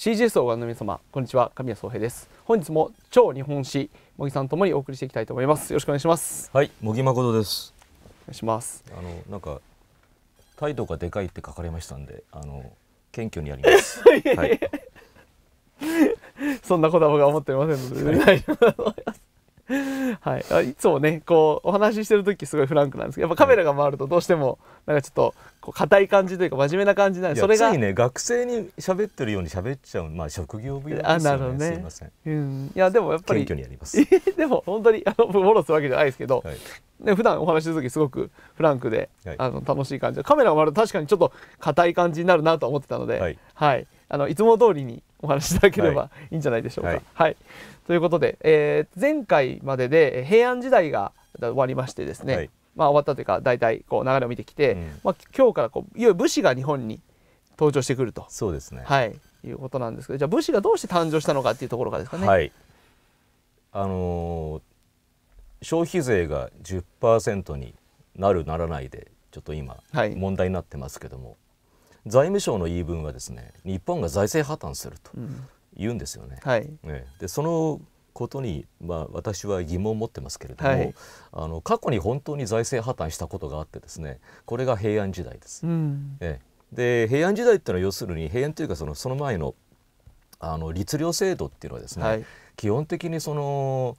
CGS をご覧の皆様、こんにちは、神谷宗平です。本日も超日本史、茂木さんともにお送りしていきたいと思います。よろしくお願いします。はい、茂木誠です。お願いします。あの、なんか、態度がでかいって書かれましたんで、あの、謙虚にやります。はい。そんなこだわが思ってませんので、ね、はいいつもねこうお話ししてる時すごいフランクなんですけどやっぱカメラが回るとどうしてもなんかちょっとこう硬い感じというか真面目な感じなんでそれがついね学生に喋ってるように喋っちゃうまあ職業病ですよねねすいません、うん、いやでもやっぱり謙虚にやります でも本当にあのフォロするわけじゃないですけど、はい、で普段お話しする時すごくフランクで、はい、あの楽しい感じでカメラは確かにちょっと硬い感じになるなと思ってたので、はい、はい、あのいつも通りにお話しいただければ、はい、いいんじゃないでしょうか。はい、ということで、えー、前回までで平安時代が終わりましてですね、まあ、終わったというか大体こう流れを見てきて、うん、まあ、今日からこういよいよ武士が日本に登場してくるとそうですね、はい、いうことなんですけどじゃあ武士がどうして誕生したのかっていうところがですかね。はいあのー消費税が10%になるならないでちょっと今問題になってますけども、はい、財務省の言い分はですね日本が財政破綻すると言うんですよね。うんはい、でそのことに、まあ、私は疑問を持ってますけれども、はい、あの過去に本当に財政破綻したことがあってですねこれが平安時代です。うん、で平安時代っていうのは要するに平安というかそのその前のあの律令制度っていうのはですね、はい、基本的にその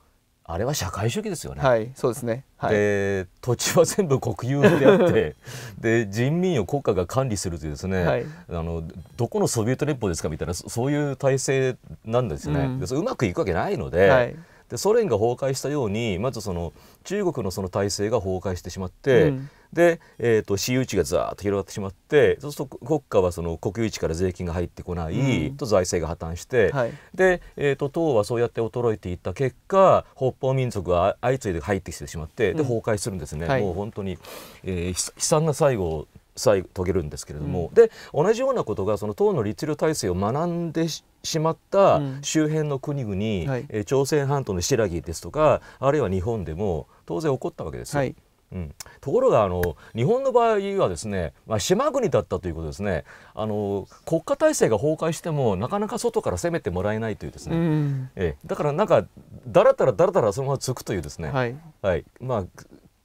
あれは社会主義ですよね。はい、そうですね。はい、で土地は全部国有であって で人民を国家が管理するというですね、はい、あのどこのソビエト連邦ですかみたいなそういう体制なんですね。うん、でうまくいくわけないので。はいでソ連が崩壊したようにまずその中国のその体制が崩壊してしまって、うんで、えーと、私有地がざーっと広がってしまってそうすると国家はその国有地から税金が入ってこない、と財政が破綻して、はい、で、えーと、党はそうやって衰えていった結果北方民族が相次いで入ってきてしまってで崩壊するんですね、うんはい、もう本当に、えー、悲惨な最後を遂げるんですけれども、うん、で同じようなことがその党の律令体制を学んでしまった周辺の国々、うんはい、え朝鮮半島の新羅ですとかあるいは日本でも当然起こったわけですよ。はいうん、ところがあの日本の場合はですね、まあ、島国だったということですねあの国家体制が崩壊してもなかなか外から攻めてもらえないというですね、うん、えだからなんかだらだらだらだらそのままつくというですね、はい、はい、まあ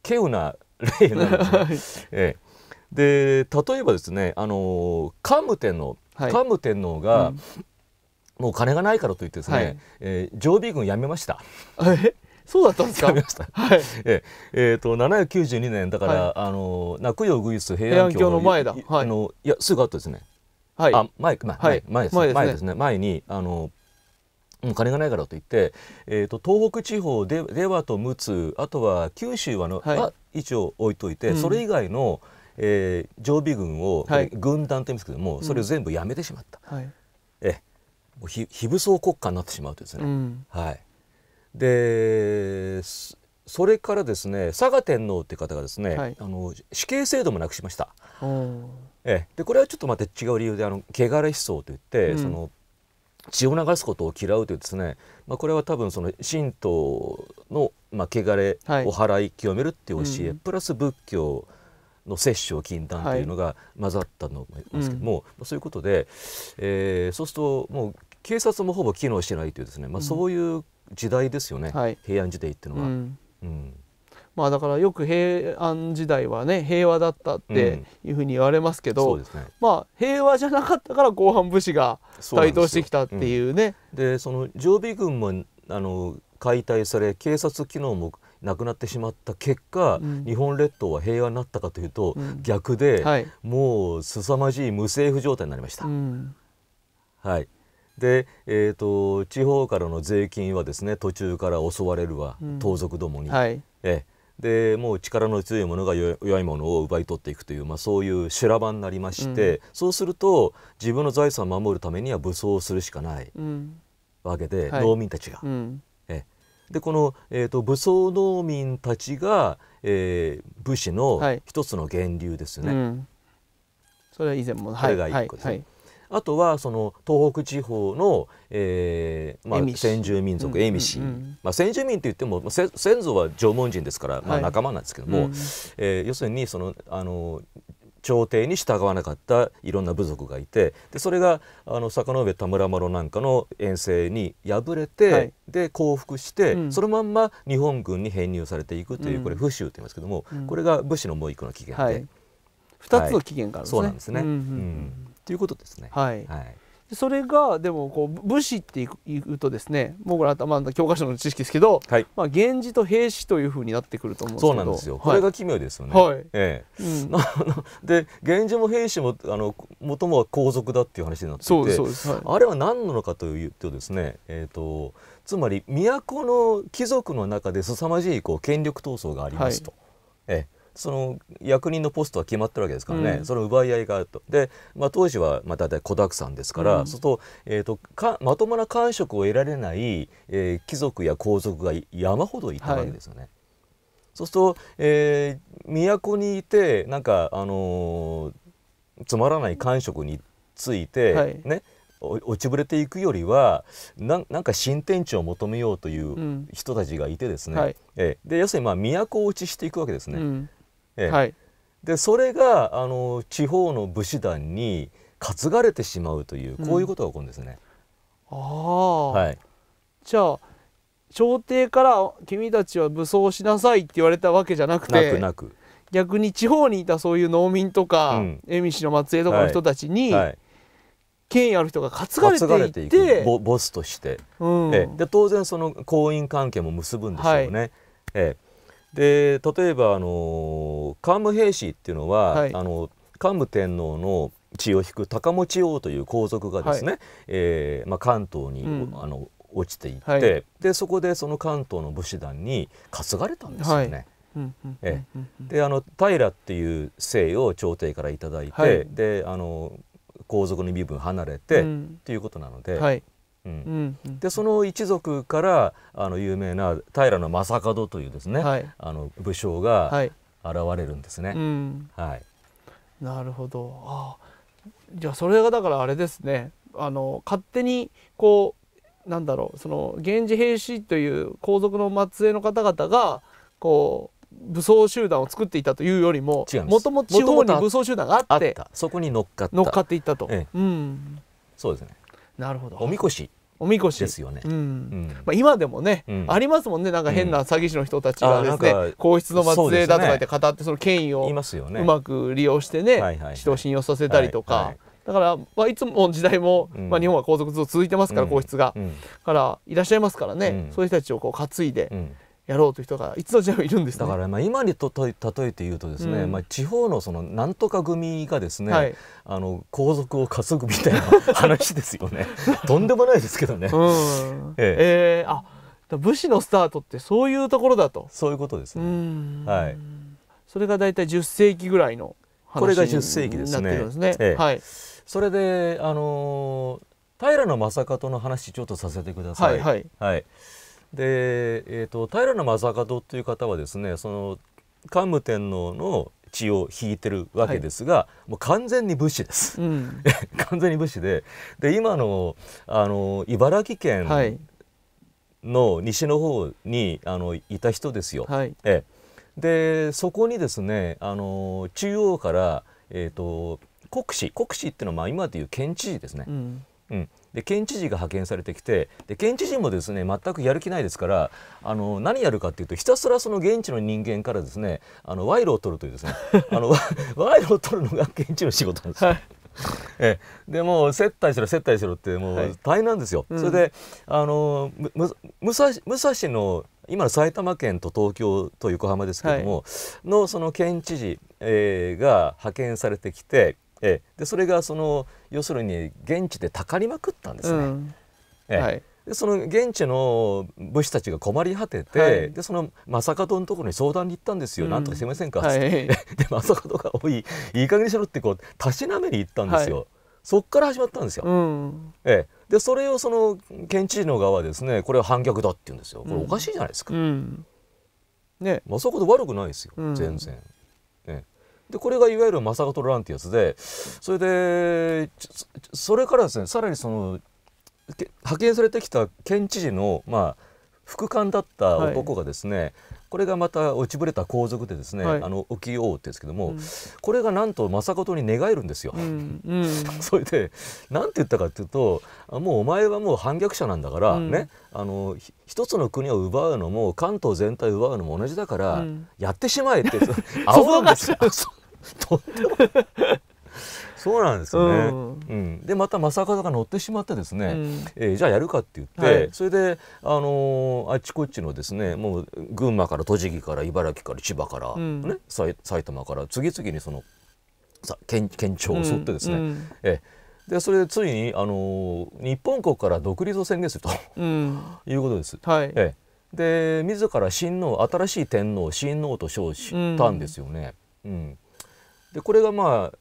稀有な例なんですね。えで例えばですねあの桓武天皇桓武天皇が、うん、もう金がないからといってですね、はい、えー、常備軍やめました。そうだったんですか。はい。ええー、と七百九十二年だから、はい、あの泣くよウグイス平安京の前だ。はい、あのいやすぐ後ですね。はい。あ前前、はい、前ですね前ですね前にあの。もう金がないからと言って、えーと、東北地方でではと陸奥あとは九州はの、はい、は一応置いといて、うん、それ以外の、えー、常備軍を、はい、軍団というんですけどもそれを全部やめてしまった、うん、えもう非武装国家になってしまうとですね、うん、はい、でそれからですね佐賀天皇って方がですね、はい、あの死刑制度もなくしました。えでこれはちょっとまた違う理由であの汚れ思想といって、うん、その血を流すことを嫌うというですね、まあ、これは多分その神道の、まあ、汚れを払い清めるっていう教え、はい、プラス仏教の摂取を禁断というのが混ざったの思いますけども、はいうん、そういうことで、えー、そうするともう警察もほぼ機能してないというですね、まあ、そういう時代ですよね、はい、平安時代っていうのは。うんまあ、だからよく平安時代はね平和だったっていうふうに言われますけど、うんね、まあ、平和じゃなかったから後半武士が台頭してきたっていうね。で、うん、その常備軍もあの解体され警察機能もなくなってしまった結果、うん、日本列島は平和になったかというと、逆で、はい、もう凄まじい無政府状態になりました。はい、で、えーと、地方からの税金はですね途中から襲われるわ、うん、盗賊どもに、はい、えでもう力の強い者が弱い者を奪い取っていくという、まあ、そういう修羅場になりまして、うん、そうすると自分の財産を守るためには武装をするしかないわけで、うん、農民たちが。はい、えでこの、えーと、武装農民たちが、えー、武士の一つの源流ですね。はい、それは以前も、はい、これが一個ですね。あとはその東北地方の、えーまあ、先住民族蝦夷、まあ、先住民といっても先祖は縄文人ですから、まあ、仲間なんですけども、はい、えー、要するにそのあの朝廷に従わなかったいろんな部族がいてでそれがあの坂上田村麻呂なんかの遠征に敗れて、はい、で降伏して、うん、そのまんま日本軍に編入されていくという、うん、これ不州と言いますけども、うん、これが武士のもう一個の起源で、はい、2つの起源があるんですね。そうなんですね、うんということですね。はい、はいそれがでもこう武士っていうとですねもうこれ頭、まあ、教科書の知識ですけど、はい、まあ、源氏と平氏というふうになってくると思うんですけどそうなんですよ、これが奇妙ですよね。はいええ、うん、で源氏も平氏もあの元もは皇族だっていう話になっていてそうですはい、あれは何なのかというとですね、えーと、とつまり都の貴族の中で凄まじいこう権力闘争がありますと。はい、ええその役人のポストは決まってるわけですからね、うん、その奪い合いがあるとで、まあ、当時はまあ大体子だくさんですから、うん、そうすると,、えーと、かまともな官職を得られない、えー、貴族や皇族が山ほどいたわけですよね。はい、そうすると、えー、都にいてなんか、あのー、つまらない官職について、はい、ね落ちぶれていくよりはななんか新天地を求めようという人たちがいてですね、うんはい、えで要するにまあ都落ちしていくわけですね。うん、ええ、はい、でそれがあの地方の武士団に担がれてしまうというこういうことが起こるんですね。うん、ああ、はい、じゃあ朝廷から「君たちは武装しなさい」って言われたわけじゃなくて逆に地方にいたそういう農民とか蝦夷、うの末裔とかの人たちに、はいはい、権威ある人が担がれていてボスとして、うん、えで当然その婚姻関係も結ぶんでしょうね。はい、ええで例えばあの桓武平氏っていうのは、はい、あの桓武天皇の血を引く高持王という皇族がですね、はい、えー、まあ、関東に、うん、あの落ちていって、はい、でそこでその関東の武士団に担がれたんですよね。はいえであの平っていう姓を朝廷から頂いて、はい、であの皇族の身分離れて、うん、いうことなので、はい、でその一族からあの有名な平将門というですね、はい、あの武将が現れるんですね。はい、なるほどあじゃあそれがだからあれですねあの勝手にこうなんだろうその源氏平氏という皇族の末裔の方々がこう武装集団を作っていたというよりももともと地方に武装集団があってそこに乗っかって乗っかっていったと、ええ、うん、そうですねなるほどおみこしおみこしですよね、まあ、今でもね、ありますもんねなんか変な詐欺師の人たちがですね、皇室の末裔だとか言って語ってその権威をうまく利用してね、人を信用させたりとか。だから、まあ、いつも時代も、まあ、日本は皇族ずっと続いてますから、皇室が、からいらっしゃいますからね、そういう人たちをこう担いで、やろうという人がいつの時代もいるんです、ね、だからまあ今にとと例えて言うとですね、うん、まあ地方のそのなんとか組がですね、はい、あの皇族を担ぐみたいな話ですよね とんでもないですけどね、ええあ武士のスタートってそういうところだとそういうことですねはいそれが大体10世紀ぐらいの話これが10世紀ですねはいそれであのー、平将門の話ちょっとさせてくださいはい、はい、はいで、えーと、平正門という方はですねその桓武天皇の血を引いてるわけですが、はい、もう完全に武士です、うん、完全に武士でで今のあの茨城県の西の方にあのいた人ですよ。はい、えでそこにですねあの中央から、えーと、と国司国司っていうのはまあ今でいう県知事ですね。うん、うんで県知事が派遣されてきてで県知事もですね全くやる気ないですからあの何やるかというとひたすらその現地の人間からですねあの賄賂を取るというですね あの賄賂を取るのが現地の仕事なんです。はいえでも接待しろ接待しろってもう大変なんですよ。はいうん、それであのむ武蔵武蔵の今の埼玉県と東京と横浜ですけども、はい、のその県知事、えー、が派遣されてきてえでそれがその要するに現地でたかりまくったんですね。うん、えはいでその現地の武士たちが困り果てて、はい、でその正門のところに相談に行ったんですよ、うん、なんとかしてませんか、はい、で正門が「おいいい加減にしろ」ってこうたしなめに行ったんですよ、はい、そっから始まったんですよ。うん、えでそれをその県知事の側はですねこれは反逆だって言うんですよこれおかしいじゃないですか。うん、ね、正門悪くないですよ、全然。でこれがいわゆるマサガトロランってやつでそれでそれからですねさらにその派遣されてきた県知事の、まあ、副官だった男がですね、はい、これがまた落ちぶれた皇族でですね、はい、あの浮世王ってですけども、うん、これがなんと政子に寝返るんですよ。うんうん、それで何て言ったかっていうともうお前はもう反逆者なんだからね、ねあの一つの国を奪うのも関東全体を奪うのも同じだから、やってしまえって青な んですよ。そうなんですね、うんうん、でまた正和が乗ってしまってですね、うん、えー、じゃあやるかって言って、はい、それで、あのー、あっちこっちのですねもう群馬から栃木から茨城から千葉からね、ね、うん、埼玉から次々にそのさ県県庁を襲ってですね、うん、えー、でそれでついに、あのー、日本国から独立を宣言すると、いうことです。はい、えー、で自ら親王新しい天皇親王と称したんですよね。うんでこれがま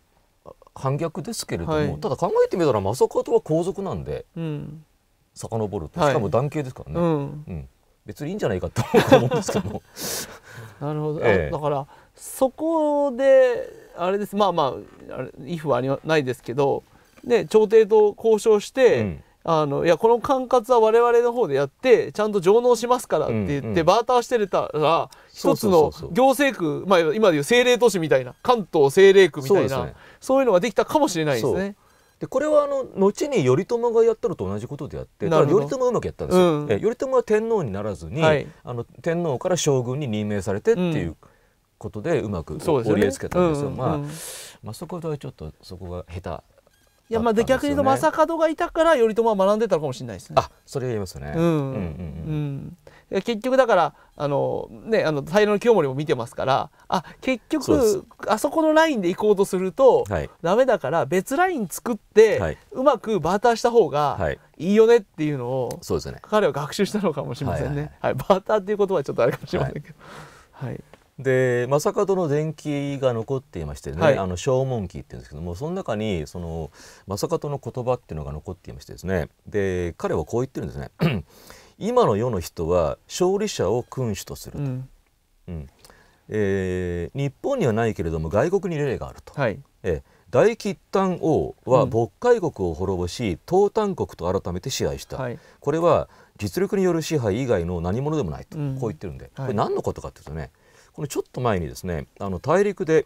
あ反逆ですけれども、はい、ただ考えてみたら正門は皇族なんで、うん、遡るとしかも男系ですからね、はい、うん、うん、別にいいんじゃないかと思うんですけど なるほど、ええ、だからそこであれですまあまあ「威風はないですけど、ね、朝廷と交渉して、うんあのいやこの管轄は我々の方でやってちゃんと上納しますからって言って、うんうん、バーターしてたら一つの行政区、まあ、今でいう政令都市みたいな関東政令区みたいなそう、ね,、いうのができたかもしれないですね。でこれはあの後に頼朝がやったのと同じことであって頼朝はうまくやったんですよ、うん、え頼朝は天皇にならずに、はい、あの天皇から将軍に任命されてっていう。ことでうまく折りつけたんですよ。まあ、まあそこでちょっとそこが下いやまあで逆に言うと正門がいたから頼朝は学んでたのかもしれないですね。あそれ言いますね。うんうんうんうん、結局だからあのねあの平清盛も見てますからあ結局あそこのラインで行こうとすると、はい、ダメだから別ライン作って、はい、うまくバーターした方がいいよねっていうのを、はいね、彼は学習したのかもしれませんね。はい、はいはい、バーターっていう言葉はちょっとあれかもしれませんけど。はいで正門の伝記が残っていましてね「はい、あの正門記」っていうんですけどもその中にその正門の言葉っていうのが残っていましてですねで彼はこう言ってるんですね 今の世の人は勝利者を君主とすると、うん、うん、えー、日本にはないけれども外国に例があると、はい、え大吉丹王は渤海国を滅ぼし、東丹国と改めて支配した、はい、これは実力による支配以外の何者でもないと、うん、こう言ってるんで、これ何のことかっていうとね、はいこのちょっと前にですねあの大陸で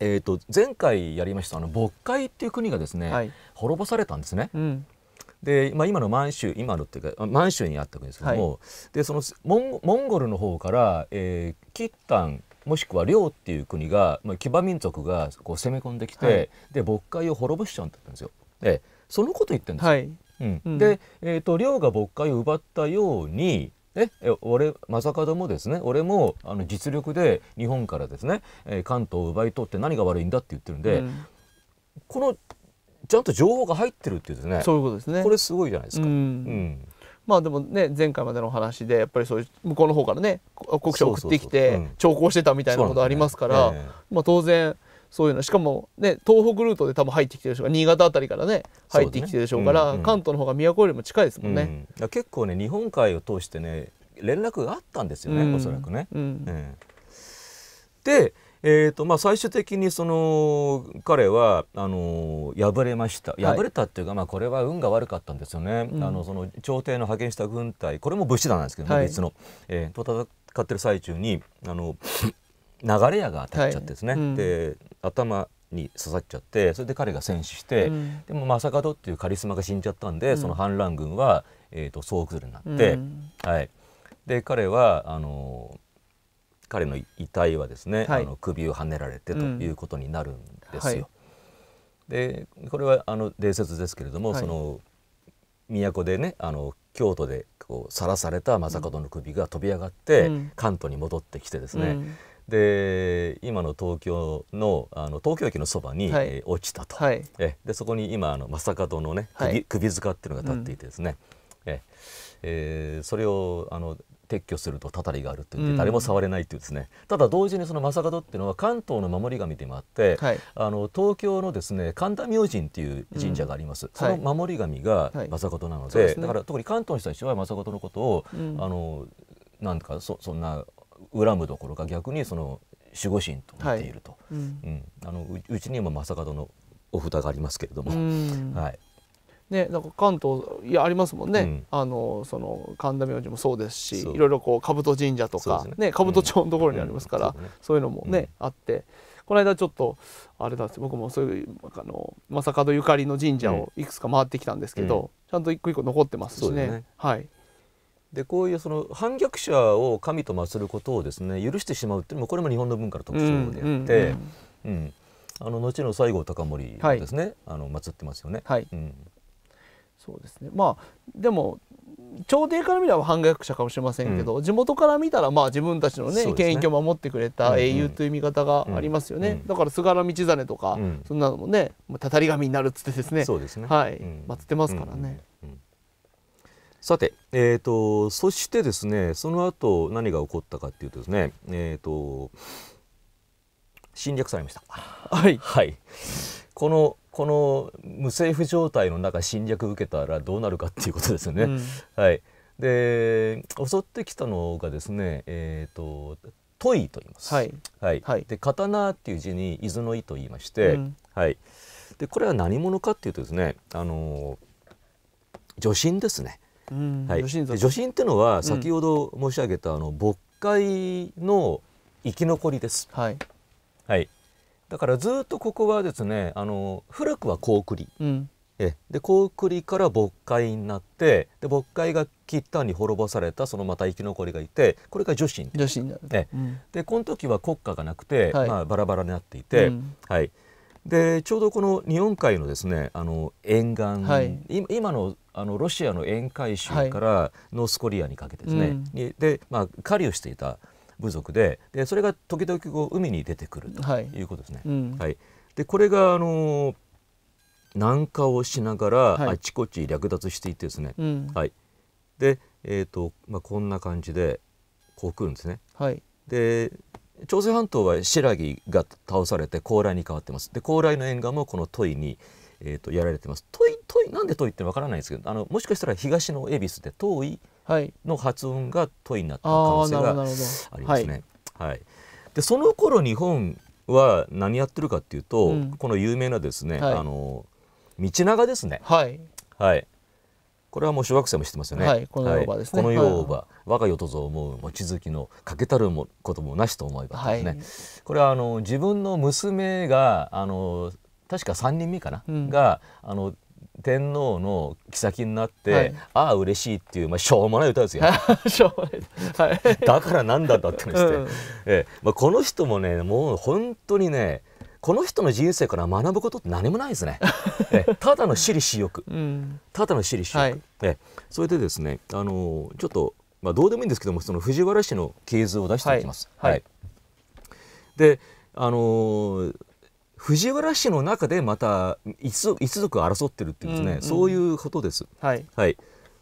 えーと、前回やりましたあの渤海っていう国がですね、はい、滅ぼされたんですね。うん、で、まあ、今の満州今のっていうか満州にあったわけですけども、はい、でそのモンモンゴルの方から、えー、キッタンもしくは領っていう国が、まあ、騎馬民族がこう攻め込んできて、はい、で渤海を滅ぼしちゃうんですよ。でそのこと言ってるんですよ。うん、で、えーと、領が渤海を奪ったようにえ俺正門もですね俺もあの実力で日本からですね、えー、関東を奪い取って何が悪いんだって言ってるんで、うん、このちゃんと情報が入ってるっていうですねそういうことですねこれすごいじゃないですか。うん、うんまあでもね前回までの話でやっぱりそういう向こうの方からね国書送ってきて調考してたみたいなことありますから、まあ当然そういうのしかもね東北ルートで多分入ってきてるでしょうか新潟あたりからね入ってきてるでしょうから、ねうんうん、関東の方が都よりも近いですもんね、うん、結構ね日本海を通してね連絡があったんですよね、うん、おそらくね。うん、えー、で、えーとまあ、最終的にその彼はあのー、敗れました敗れたっていうか、はい、まあ、これは運が悪かったんですよね、うん、あのその朝廷の派遣した軍隊これも武士団なんですけどね、はい、別の、えー、と戦ってる最中にあの流れ矢が当たっちゃってですね、はいうん、で頭に刺さっちゃってそれで彼が戦死して、うん、でも正門っていうカリスマが死んじゃったんで、うん、その反乱軍は、えーと、総崩れになって、うん、はい、で彼はあの彼の遺体はですね、はい、あの首をはねられてということになるんですよ。はい、でこれはあの伝説ですけれども、はい、その都でねあの京都でこうされた正門の首が飛び上がって、関東に戻ってきてですね、で今の東京のあの東京駅のそばに、はい、えー、落ちたと、はい、えでそこに今あの正門のね首はい、首塚っていうのが立っていてですね、うん、ええー、それをあの撤去するとたたりがあると言って誰も触れないっていうですね、うん、ただ同時にその正門っていうのは関東の守り神でもあって、はい、あの東京のですね神田明神っていう神社があります、うん、その守り神が正門なのではいはいでね、だから特に関東の人たちは正門のことを、うん、あのなんかそそんな恨むどころか逆にその守護神となっていると、はいうん、うん、あのうちに今正門のお札がありますけれども、はい、ね、なんか関東いやありますもんね、うん、あのその神田明神もそうですしいろいろこう兜神社とか、ねね、兜町のところにありますから、うんうん、そういうのもね、あってこの間ちょっとあれだって僕もそういうあの正門ゆかりの神社をいくつか回ってきたんですけど、ちゃんと一個一個残ってますしね。はいでこういうその反逆者を神と祀ることをですね許してしまうっていうのもこれも日本の文化の特徴であって、うん、うん、あの後の西郷隆盛ですね、はい、あの祀ってますよね。はい、うん、そうですねまあでも朝廷から見れば反逆者かもしれませんけど、うん、地元から見たらまあ自分たちのね、ね、権益を守ってくれた英雄という見方がありますよね、うんうん、だから菅原道真とか、そんなのもねたたり神になるっつってですね、そうですね、はい、祀ってますからね。さて、えーと、そしてですねその後何が起こったかっていうとですね、えーと、侵略されました。はい、はい、このこの無政府状態の中侵略受けたらどうなるかっていうことですよね。うん、はいで襲ってきたのがですね、えーと、とトイと言います。はい。はい。はい、で刀っていう字に伊豆の意と言いまして、うん、はい。でこれは何者かっていうとですね、あの女神ですね。はい、女震余っていうのは先ほど申し上げた、あの渤海の生き残りです。はい、はい、だからずっとここはですねあの古くは高栗、うん、えで高栗から渤海になってで渤海が切ったに滅ぼされたそのまた生き残りがいてこれが女神女神だ、うん、でこの時は国家がなくて、はい、まあ、バラバラになっていて、うん、はい、でちょうどこの日本海のですねあの沿岸、はい、今のあのロシアの沿海州からノースコリアにかけてですね、はいうん、で、まあ、狩りをしていた部族ででそれが時々こう海に出てくるということですね。はい、うん、はい、でこれがあの南下をしながらあちこち略奪していってですね、うん、はいで、えーとまあ、こんな感じでこう来るんですね。はい、で朝鮮半島は新羅が倒されて高麗に変わってますで高麗の沿岸もこのトイに、えーと、とやられてますトイ遠いなんで遠いってわからないですけどあのもしかしたら東の恵比寿で遠いの発音が遠いになった可能性がありますね。はい、はい、でその頃日本は何やってるかっていうと、うん、この有名なですね、はい、あの道長ですね。はい、はいこれはもう小学生も知ってますよね。はい、この世ばね。はい、この世ば、い、我が世とぞ思う望月のかけたるもこともなしと思えばですね。はい、これはあの自分の娘があの確か3人目かな、うん、があの天皇の妃になって、はい、ああ嬉しいっていう、まあ、しょうもない歌ですよ。しょうもない、はい、だからなんだったって話で、うん、えまあ、この人もねもう本当にねこの人の人生から学ぶことって何もないですね。えただの私利私欲、うん、ただの私利私欲、はい、えそれでですね、あのちょっと、まあ、どうでもいいんですけどもその藤原氏の系図を出していきます。はい、はい、であのー藤原氏の中でまた一一族争ってるっていうですね、うんうん、そういうことです。はい、はい、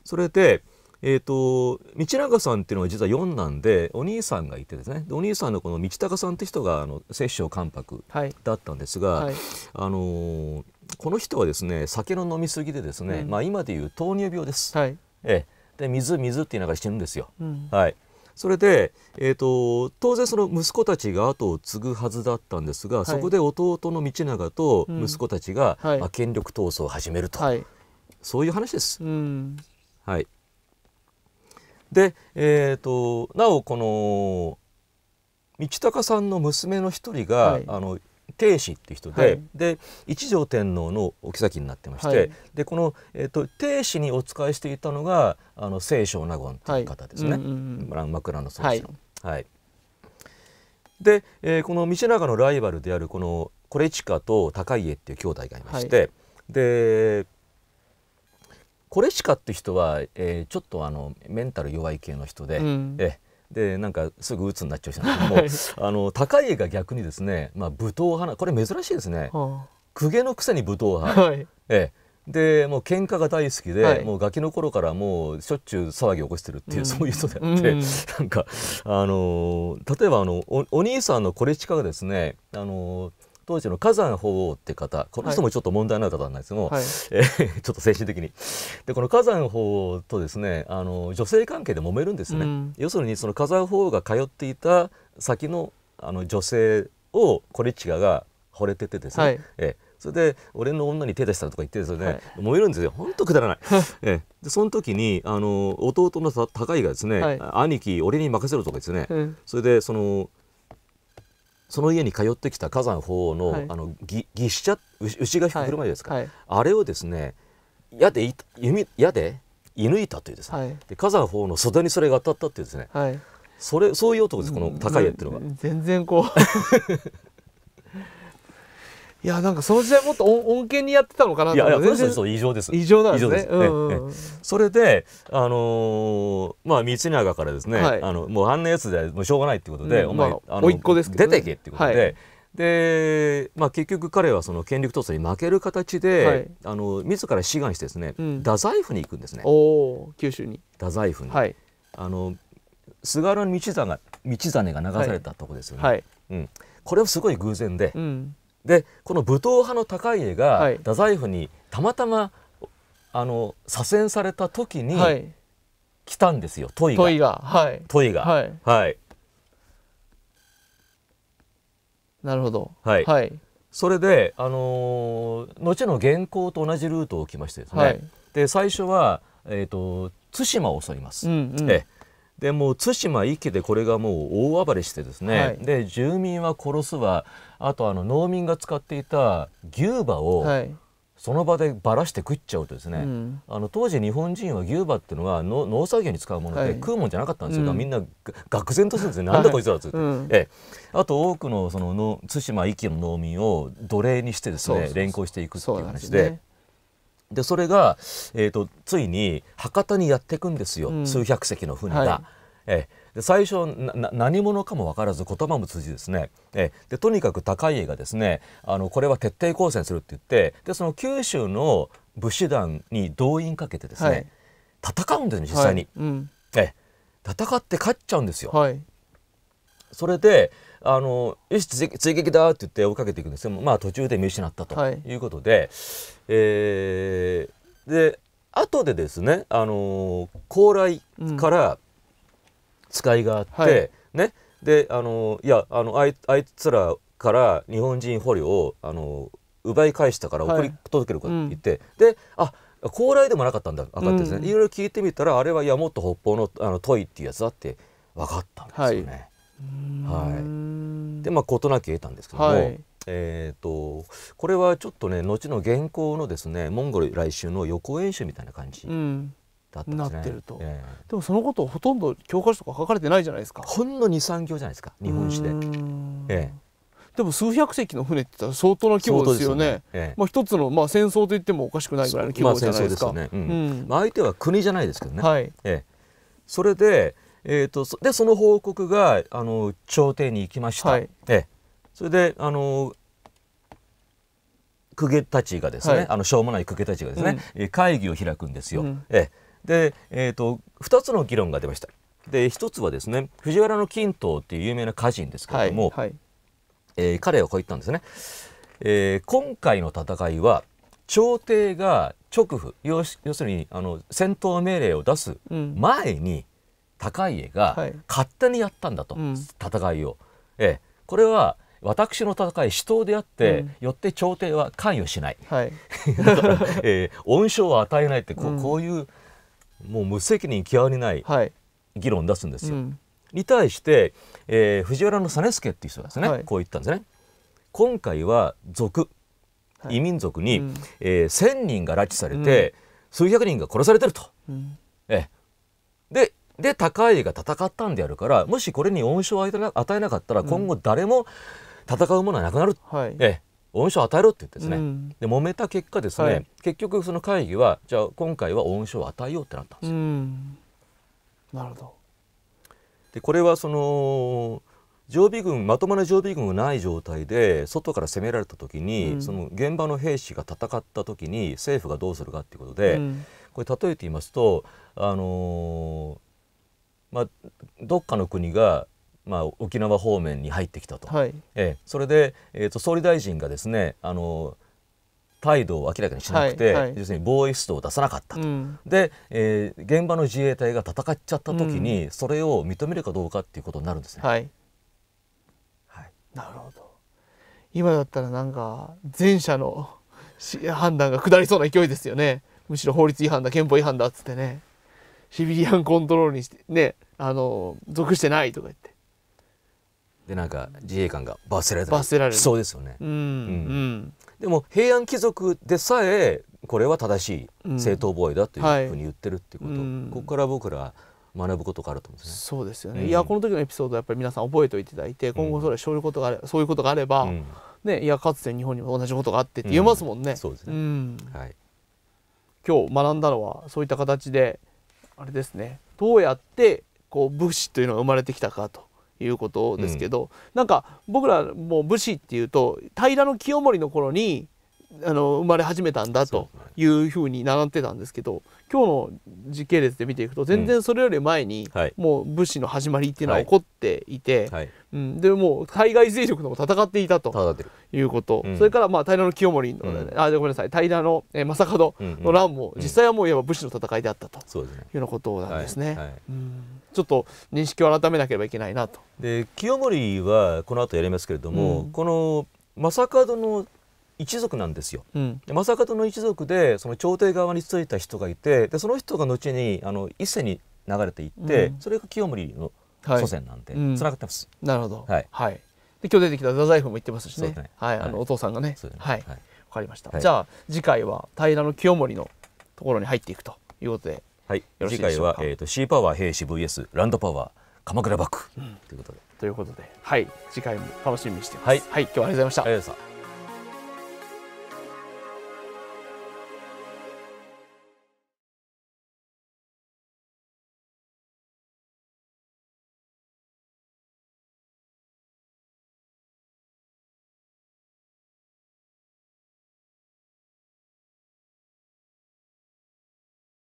それでえーと、道長さんっていうのは実は四男でお兄さんがいてですねお兄さんのこの道隆さんって人があの摂政関白だったんですが、はいはい、あのー、この人はですね酒の飲み過ぎでですね、うん、まあ、今でいう糖尿病です。はい、えで水水って言いながら死ぬんですよ。うん、はいそれで、えーと、当然その息子たちが後を継ぐはずだったんですが、はい、そこで弟の道長と息子たちが、うん、まあ、権力闘争を始めると、はい、そういう話です。うん、はいで、えーと、となおこの道隆さんの娘の一人が、はい、あの定子っていう人ではい、で一条天皇のお妃になってまして、はい、でこの、えーと、定子にお仕えしていたのがあの清少納言という方ですね、はい、うんうん、枕草子の。はいで、えー、この道長のライバルであるこのコレチカと高家っていう兄弟がいまして、でコレチカって人は、えー、ちょっとあのメンタル弱い系の人で、うん、えでなんかすぐ鬱になっちゃうしなんですけどもあの高家が逆にですね、まあ、武闘派なこれ珍しいですね、はあ、公家のくせに武闘派、はい、ええ、でもう喧嘩が大好きで、はい、もうガキの頃からもうしょっちゅう騒ぎ起こしてるっていう、うん、そういう人であって、うん、なんかあの例えばあのおお兄さんのこれチカがですねあの当時の火山法王って方この人もちょっと問題のある方なんですけども、はい、えー、ちょっと精神的にでこの火山法王とですねあの女性関係で揉めるんですね、うん、要するにその火山法王が通っていた先のあの女性をコレチカが惚れててですね、はい、えーそれで俺の女に手出したとか言ってですね、はい、揉めるんですよ本当くだらない、ええ、でその時にあの弟の高いがですね、はい、兄貴俺に任せろとかですね、うん、それでそのその家に通ってきた火山法王のはい、あのぎ牛車牛が引く車ですか、はいはい、あれをですね矢で弓矢で射抜いたというですね、で火山法王の袖にそれが当たったっていうですね、それそういう男ですこの高い絵っていうのが、全然こう いやなんかその時代もっと恩恵にやってたのかなといやいやそうです異常です異常なんですね、うそれであのー、まあ道長からですね、はい、あのもうあんなやつでもうしょうがないっていうことで、うん、お前、まあ、あの、ね、出てけっていうことで、はいで、まあ、結局彼はその権力闘争に負ける形で、はい、あの自ら志願してですね、うん、太宰府に行くんですねお九州に太宰府に、はい、あの菅原道真が道真が流されたとこですよね、はい、うん、これはすごい偶然で、うん、でこの武闘派の高家が太宰府にたまたまあの左遷された時に来たんですよ問いが。問いが。はい。問いが。はい。はい、なるほど。はい。はい、それで、あのー、後の元寇と同じルートを来ましてですね、はい、で最初は、えーと、対馬を襲います。うんうん、えでもう対馬一揆でこれがもう大暴れしてですね、はい、で住民は殺すわあとあの農民が使っていた牛馬を、その場でばらして食っちゃうとですね、あの当時日本人は牛馬っていうのはの農作業に使うもので、はい、食うもんじゃなかったんですよ、うん、みんな愕然とするんですね、なんだこいつらっつって、はいうん、ええ、あと多くのその対馬一揆の農民を奴隷にしてですね連行していくっていう話で。でそれが、えーと、ついに博多にやっていくんですよ、うん、数百隻の船が。はい、えで最初何者かも分からず言葉も通じですねえでとにかく高家がですねあのこれは徹底抗戦するって言ってでその九州の武士団に動員かけてですね、はい、戦うんですよ実際に、はいうん、え戦って勝っちゃうんですよ。はいそれであのよし追撃だって言って追いかけていくんですよ、まあ、途中で見失ったということで、はい、えー、で後でですね、あの高麗から使いがあって、うんはい、ねであのいやあのあいあいつらから日本人捕虜を、あの奪い返したから送り届けるかって言って、はいうん、であ高麗でもなかったんだ分かってですね、うん、いろいろ聞いてみたらあれはいやもっと北方のあのトイっていうやつだって分かったんですよね。はいはい、でまあ事なき得たんですけども、はい、えーと、これはちょっとね後の原稿のですねモンゴル来襲の予行演習みたいな感じ。だったんですね、なってると、えー、でもそのことほとんど教科書とか書かれてないじゃないですかほんの23行じゃないですか日本史で、ええー、でも数百隻の船ってったら相当な規模ですよね。まあ、ねええ、一つのまあ戦争と言ってもおかしくないぐらいの規模じゃないですか。まあ、ねうんうん、相手は国じゃないですけどね。はい、ええ、それでえーと、とでその報告があの朝廷に行きました、はい、ええ、それであの公家たちがですね、はい、あのしょうもない公家たちがですね、うん、会議を開くんですよ。うん、ええ、で、えーと、と2つの議論が出ました。で一つはですね藤原の金刀っていう有名な歌人ですけれども、はいはい、えー、彼はこう言ったんですね。えー、今回の戦いは朝廷が直府要するにあの戦闘命令を出す前に、うん高家が勝手にやったんだと、はい、戦いを、ええ、これは私の戦い死闘であって、うん、よって朝廷は関与しない、はい、だ え恩賞を与えないってこううん、こういうもう無責任極まりない議論を出すんですよ。はいに対して、えー、藤原実助っていう人ですね、はい、こう言ったんですね。今回は族異民族に、はいえー、1人が拉致されて、数百人が殺されてると。ええ、でで高家が戦ったんであるからもしこれに恩賞を与えなかったら今後誰も戦うものはなくなる、うん、ええ、恩賞を与えろって言ってですね、うん、で揉めた結果ですね、はい、結局その会議はじゃあ今回は恩賞を与えようってなったんですよ。うん、なるほどでこれはその常備軍まともな常備軍がない状態で外から攻められた時に、その現場の兵士が戦った時に政府がどうするかっていうことで、これ例えて言いますとあのーまあ、どっかの国が、まあ、沖縄方面に入ってきたと、はい、えー、それで、えーと、総理大臣がですねあの態度を明らかにしなくて、はいはい、要するに防衛出動を出さなかったと、うん、で、えー、現場の自衛隊が戦っちゃった時に、うん、それを認めるかどうかっていうことになるんですね。はい、はい、なるほど今だったらなんか前者の判断が下りそうな勢いですよねむしろ法律違反だ憲法違反だっつってね。シビリアンコントロールにしてねあの属してないとか言ってでなんか自衛官が罰せられた罰せられるそうですよね、うん、うん、でも平安貴族でさえこれは正しい正当防衛だというふうに言ってるっていうこと、うん、ここから僕ら学ぶことがあると思うんですね。そうですよね、うん、いやこの時のエピソードやっぱり皆さん覚えておいていただいて今後それそういうことがあれそういうことがあれば、ね、いやかつて日本にも同じことがあってって言えますもんね。そうですね、はい、今日学んだのはそういった形であれですねどうやってこう武士というのが生まれてきたかということですけど、うん、なんか僕らもう武士っていうと平清盛の頃にあの生まれ始めたんだというふうに並んでたんですけど今日の時系列で見ていくと全然それより前に、もう武士の始まりっていうのは起こっていて、うん、でもう海外勢力とも戦っていたということ、それからまあ平清盛の、あごめんなさい平の、えー、門の乱も、実際はもういわば武士の戦いであったというようなことなんですね。ちょっと認識を改めなければいけないなと。で清盛はこの後やりますけれども、この将門の一族なんですよ、うん、で正門の一族でその朝廷側についた人がいてでその人が後にあの伊勢に流れていって、うん、それが清盛の祖先なんで、はい、繋がってます。なるほど、はいはい、で今日出てきた太宰府も言ってますしね、ね、はい、あのお父さんがね。ねはいわ、かりました、じゃあ次回は平清盛のところに入っていくということで。はい、い次回は、えーと、シーパワー兵士 VS ランドパワー鎌倉幕府、うん、ということで。ということで、はい、次回も楽しみにしてます。はい、はい、今日はありがとうございました。ありがとうございました。